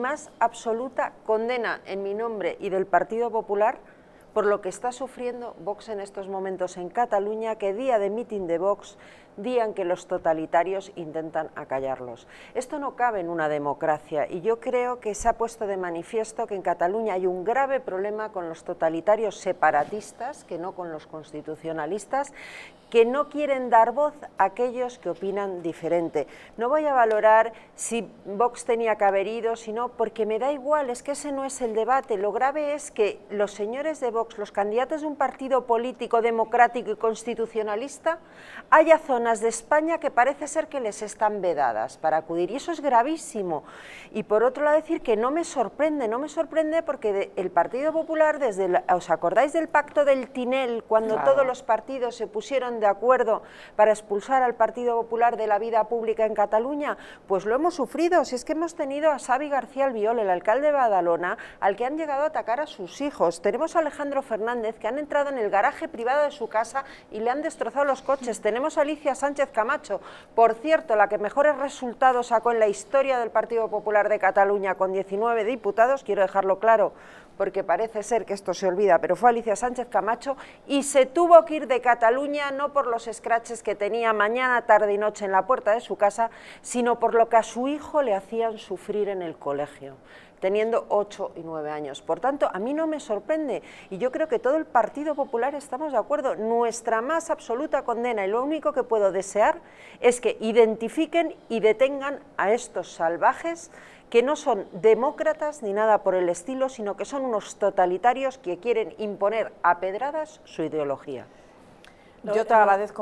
más absoluta condena en mi nombre y del Partido Popular por lo que está sufriendo Vox en estos momentos en Cataluña, que día de mitin de Vox, día en que los totalitarios intentan acallarlos. Esto no cabe en una democracia y yo creo que se ha puesto de manifiesto que en Cataluña hay un grave problema con los totalitarios separatistas, que no con los constitucionalistas, que no quieren dar voz a aquellos que opinan diferente. No voy a valorar si Vox tenía ido, sino porque me da igual, es que ese no es el debate. Lo grave es que los señores de Vox los candidatos de un partido político democrático y constitucionalista, haya zonas de España que parece ser que les están vedadas para acudir. Y eso es gravísimo. Y por otro lado decir que no me sorprende, no me sorprende porque el Partido Popular, desde ¿os acordáis del pacto del Tinel, cuando todos los partidos se pusieron de acuerdo para expulsar al Partido Popular de la vida pública en Cataluña? Pues lo hemos sufrido, si es que hemos tenido a Xavi García Albiol, el alcalde de Badalona, al que han llegado a atacar a sus hijos. Tenemos a Alejandro Fernández que han entrado en el garaje privado de su casa y le han destrozado los coches. Tenemos a Alicia Sánchez Camacho, por cierto, la que mejores resultados sacó en la historia del Partido Popular de Cataluña con 19 diputados, quiero dejarlo claro porque parece ser que esto se olvida, pero fue Alicia Sánchez Camacho y se tuvo que ir de Cataluña no por los escraches que tenía mañana, tarde y noche en la puerta de su casa, sino por lo que a su hijo le hacían sufrir en el colegio teniendo 8 y 9 años. Por tanto, a mí no me sorprende. Y yo creo que todo el Partido Popular estamos de acuerdo. Nuestra más absoluta condena y lo único que puedo desear es que identifiquen y detengan a estos salvajes que no son demócratas ni nada por el estilo, sino que son unos totalitarios que quieren imponer a pedradas su ideología. Yo te agradezco.